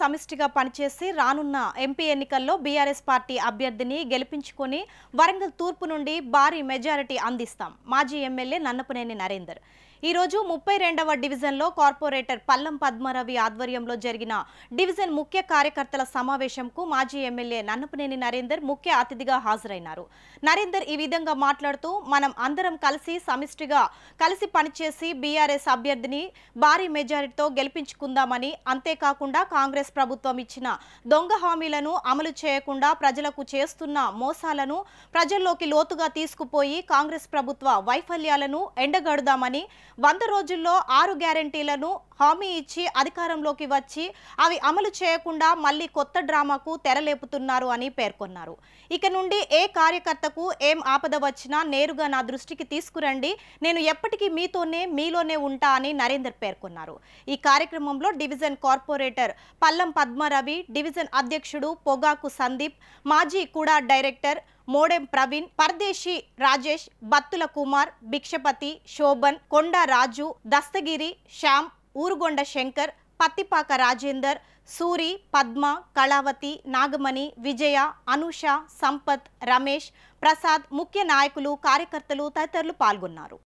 సమిష్టిగా పనిచేసి రానున్న ఎంపీ ఎన్నికల్లో బీఆర్ఎస్ పార్టీ అభ్యర్థిని గెలిపించుకొని వరంగల్ తూర్పు నుండి భారీ మెజారిటీ అందిస్తాం మాజీ ఎమ్మెల్యే నన్నపనేని నరేందర్ ఈరోజు ముప్పై రెండవ డివిజన్లో కార్పొరేటర్ పల్లం పద్మరవి ఆధ్వర్యంలో జరిగిన డివిజన్ ముఖ్య కార్యకర్తల సమావేశంకు మాజీ ఎమ్మెల్యే నన్నపనేని నరేందర్ ముఖ్య అతిథిగా హాజరైనారు నరేందర్ ఈ విధంగా మాట్లాడుతూ మనం అందరం కలిసి సమిష్టిగా కలిసి పనిచేసి బీఆర్ఎస్ అభ్యర్థిని భారీ మెజారిటీతో గెలిపించుకుందామని అంతేకాకుండా కాంగ్రెస్ కాంగ్రెస్ ప్రభుత్వం ఇచ్చిన దొంగ హామీలను అమలు చేయకుండా ప్రజలకు చేస్తున్న మోసాలను ప్రజల్లోకి లోతుగా తీసుకుపోయి కాంగ్రెస్ ప్రభుత్వ వైఫల్యాలను ఎండగడుదామని వంద రోజుల్లో ఆరు గ్యారంటీలను హామీ ఇచ్చి అధికారంలోకి వచ్చి అవి అమలు చేయకుండా మళ్ళీ కొత్త డ్రామాకు తెరలేపుతున్నారు అని పేర్కొన్నారు ఇక నుండి ఏ కార్యకర్తకు ఏం ఆపద వచ్చినా నేరుగా నా దృష్టికి తీసుకురండి నేను ఎప్పటికీ మీతోనే మీలోనే ఉంటా అని నరేందర్ పేర్కొన్నారు ఈ కార్యక్రమంలో division corporator Pallam Padmaravi division అధ్యక్షుడు పొగాకు సందీప్ మాజీ కూడా డైరెక్టర్ మోడెం ప్రవీణ్ పర్దేశి రాజేష్ బత్తుల కుమార్ భిక్షపతి శోభన్ కొండ రాజు దస్తగిరి శ్యామ్ ఊరుగొండ శంకర్ పత్తిపాక రాజేందర్ సూరి పద్మ కళావతి నాగమణి విజయ అనుష సంపత్ రమేష్ ప్రసాద్ ముఖ్య నాయకులు కార్యకర్తలు తదితరులు పాల్గొన్నారు